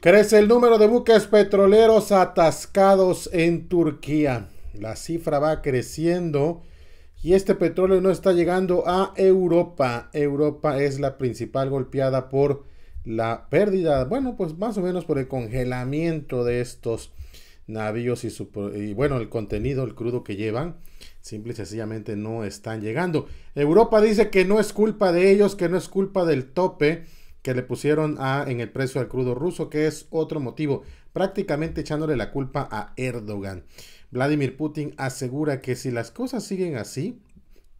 Crece el número de buques petroleros atascados en Turquía. La cifra va creciendo y este petróleo no está llegando a Europa. Europa es la principal golpeada por la pérdida, bueno, pues más o menos por el congelamiento de estos navíos y, bueno, el contenido, el crudo que llevan, simple y sencillamente no están llegando. Europa dice que no es culpa de ellos, que no es culpa del tope que le pusieron a, en el precio al crudo ruso, que es otro motivo, prácticamente echándole la culpa a Erdogan. Vladimir Putin asegura que si las cosas siguen así,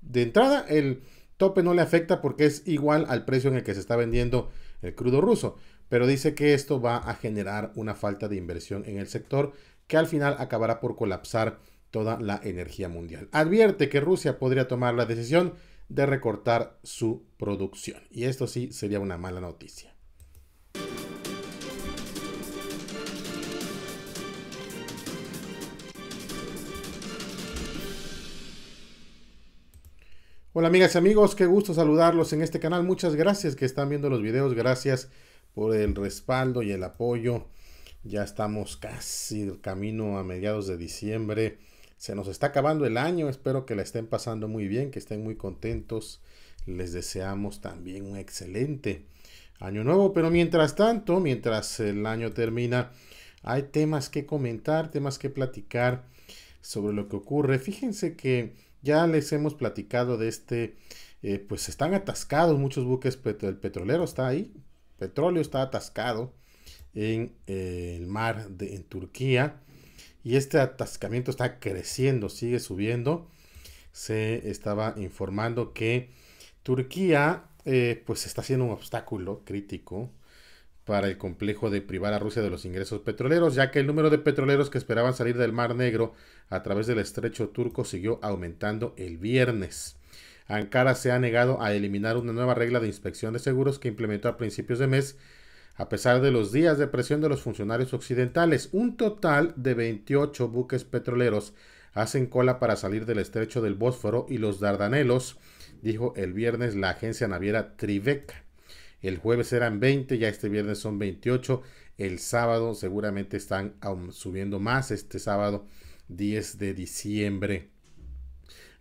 de entrada el tope no le afecta porque es igual al precio en el que se está vendiendo el crudo ruso, pero dice que esto va a generar una falta de inversión en el sector que al final acabará por colapsar toda la energía mundial. Advierte que Rusia podría tomar la decisión de recortar su producción. Y esto sí sería una mala noticia. Hola amigas y amigos, qué gusto saludarlos en este canal. Muchas gracias que están viendo los videos, gracias por el respaldo y el apoyo. Ya estamos casi camino a mediados de diciembre. Se nos está acabando el año, espero que la estén pasando muy bien, que estén muy contentos. Les deseamos también un excelente año nuevo, pero mientras tanto, mientras el año termina, hay temas que comentar, temas que platicar sobre lo que ocurre. Fíjense que ya les hemos platicado de este, eh, pues están atascados muchos buques, el petrolero está ahí, petróleo está atascado en eh, el mar de en Turquía y este atascamiento está creciendo, sigue subiendo. Se estaba informando que Turquía eh, pues está siendo un obstáculo crítico para el complejo de privar a Rusia de los ingresos petroleros, ya que el número de petroleros que esperaban salir del Mar Negro a través del estrecho turco siguió aumentando el viernes. Ankara se ha negado a eliminar una nueva regla de inspección de seguros que implementó a principios de mes a pesar de los días de presión de los funcionarios occidentales. Un total de 28 buques petroleros hacen cola para salir del estrecho del Bósforo y los Dardanelos, dijo el viernes la agencia naviera Tribeca. El jueves eran 20, ya este viernes son 28. El sábado seguramente están subiendo más este sábado 10 de diciembre.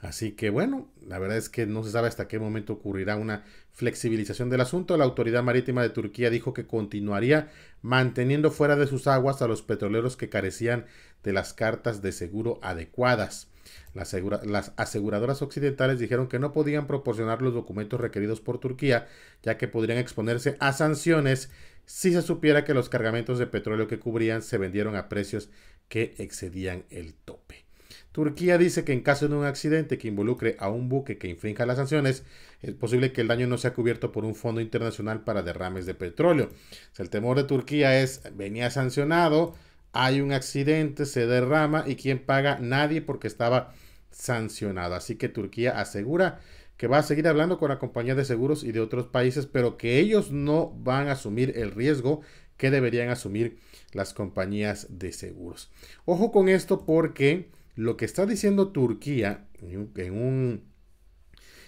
Así que bueno, la verdad es que no se sabe hasta qué momento ocurrirá una flexibilización del asunto. La autoridad marítima de Turquía dijo que continuaría manteniendo fuera de sus aguas a los petroleros que carecían de las cartas de seguro adecuadas. Las, aseguradoras occidentales dijeron que no podían proporcionar los documentos requeridos por Turquía, ya que podrían exponerse a sanciones si se supiera que los cargamentos de petróleo que cubrían se vendieron a precios que excedían el tope. Turquía dice que en caso de un accidente que involucre a un buque que infrinja las sanciones, es posible que el daño no sea cubierto por un fondo internacional para derrames de petróleo. el temor de Turquía es, venía sancionado, hay un accidente, se derrama y ¿quién paga? Nadie porque estaba sancionado. Así que Turquía asegura que va a seguir hablando con la compañía de seguros y de otros países, pero que ellos no van a asumir el riesgo que deberían asumir las compañías de seguros. Ojo con esto porque lo que está diciendo Turquía en un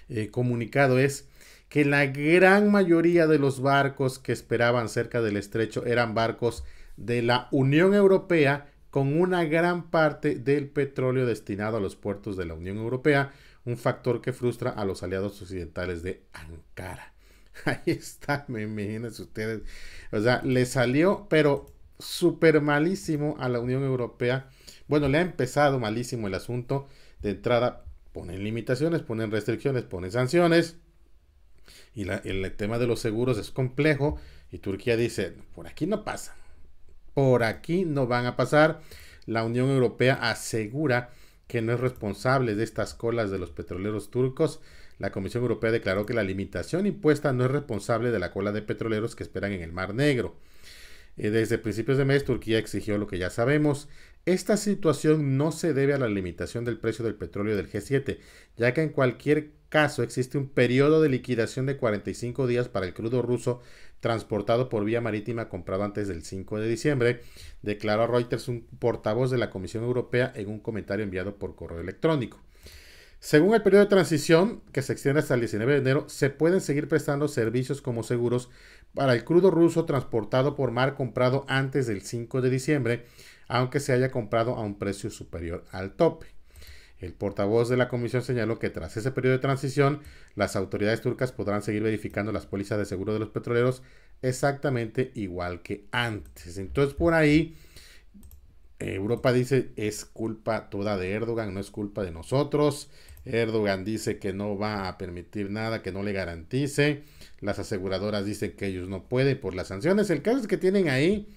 eh, comunicado es que la gran mayoría de los barcos que esperaban cerca del estrecho eran barcos de la Unión Europea con una gran parte del petróleo destinado a los puertos de la Unión Europea, un factor que frustra a los aliados occidentales de Ankara. Ahí está, me imagínense ustedes. O sea, le salió, pero súper malísimo a la Unión Europea bueno, le ha empezado malísimo el asunto. De entrada, ponen limitaciones, ponen restricciones, ponen sanciones. Y el tema de los seguros es complejo. Y Turquía dice, por aquí no pasa. Por aquí no van a pasar. La Unión Europea asegura que no es responsable de estas colas de los petroleros turcos. La Comisión Europea declaró que la limitación impuesta no es responsable de la cola de petroleros que esperan en el Mar Negro. Eh, desde principios de mes, Turquía exigió lo que ya sabemos, esta situación no se debe a la limitación del precio del petróleo del G7, ya que en cualquier caso existe un periodo de liquidación de 45 días para el crudo ruso transportado por vía marítima comprado antes del 5 de diciembre, declaró Reuters un portavoz de la Comisión Europea en un comentario enviado por correo electrónico. Según el periodo de transición, que se extiende hasta el 19 de enero, se pueden seguir prestando servicios como seguros para el crudo ruso transportado por mar comprado antes del 5 de diciembre, aunque se haya comprado a un precio superior al tope. El portavoz de la comisión señaló que tras ese periodo de transición, las autoridades turcas podrán seguir verificando las pólizas de seguro de los petroleros exactamente igual que antes. Entonces por ahí Europa dice es culpa toda de Erdogan, no es culpa de nosotros. Erdogan dice que no va a permitir nada que no le garantice. Las aseguradoras dicen que ellos no pueden por las sanciones. El caso es que tienen ahí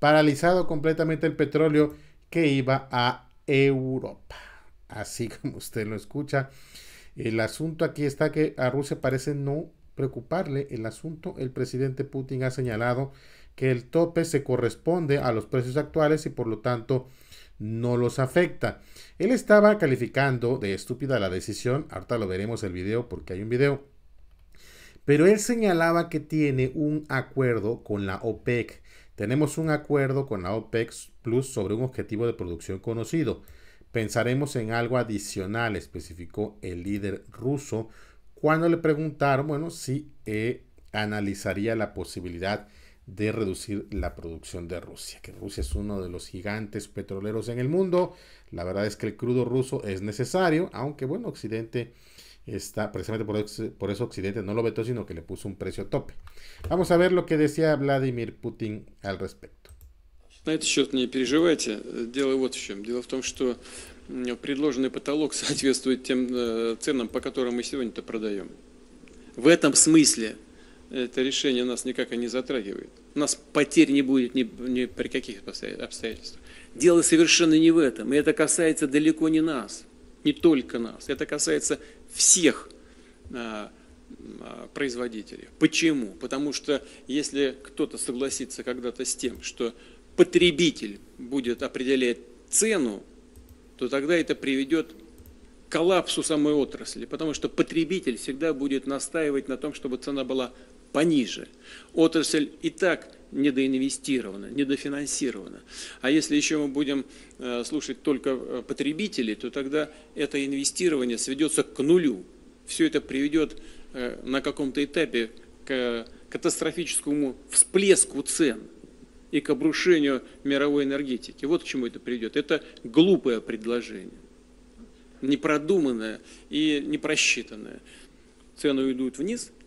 paralizado completamente el petróleo que iba a Europa. Así como usted lo escucha. El asunto aquí está que a Rusia parece no preocuparle el asunto. El presidente Putin ha señalado que el tope se corresponde a los precios actuales y por lo tanto no los afecta. Él estaba calificando de estúpida la decisión, ahorita lo veremos el video porque hay un video, pero él señalaba que tiene un acuerdo con la OPEC. Tenemos un acuerdo con la OPEC Plus sobre un objetivo de producción conocido. Pensaremos en algo adicional, especificó el líder ruso cuando le preguntaron, bueno, si eh, analizaría la posibilidad de reducir la producción de Rusia, que Rusia es uno de los gigantes petroleros en el mundo. La verdad es que el crudo ruso es necesario, aunque bueno, Occidente está, precisamente por, eso, Occidente no lo vetó, sino que le puso un precio tope. Vamos a ver lo que decía Vladimir Putin al respecto. не переживайте. вот в том, что предложенный потолок соответствует тем э, ценам, по которым мы сегодня продаем. В этом смысле это решение нас никак и не затрагивает. У нас потерь не будет ни, ни при каких обстоятельствах. Дело совершенно не в этом. И это касается далеко не нас, не только нас. Это касается всех а, а, производителей. Почему? Потому что если кто-то согласится когда-то с тем, что потребитель будет определять цену, то тогда это приведет к коллапсу самой отрасли, потому что потребитель всегда будет настаивать на том, чтобы цена была пониже. Отрасль и так недоинвестировано, недофинансировано. А если еще мы будем э, слушать только э, потребителей, то тогда это инвестирование сведется к нулю. Все это приведет э, на каком-то этапе к катастрофическому всплеску цен и к обрушению мировой энергетики. Вот к чему это приведет. Это глупое предложение, непродуманное и непросчитанное. Цены уйдут вниз –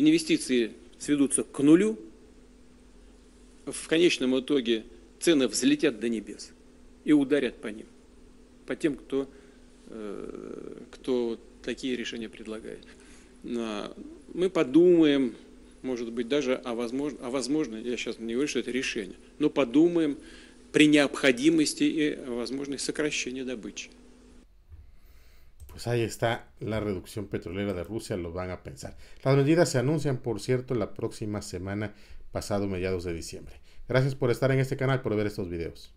инвестиции сведутся к нулю, в конечном итоге цены взлетят до небес и ударят по ним, по тем, кто, э, кто такие решения предлагает. А, мы подумаем, может быть, даже о возможно, о возможно, я сейчас не говорю, что это решение, но подумаем при необходимости и возможных сокращения добычи. pues ahí está la reducción petrolera de Rusia, lo van a pensar. Las medidas se anuncian, por cierto, la próxima semana, pasado mediados de diciembre. Gracias por estar en este canal, por ver estos videos.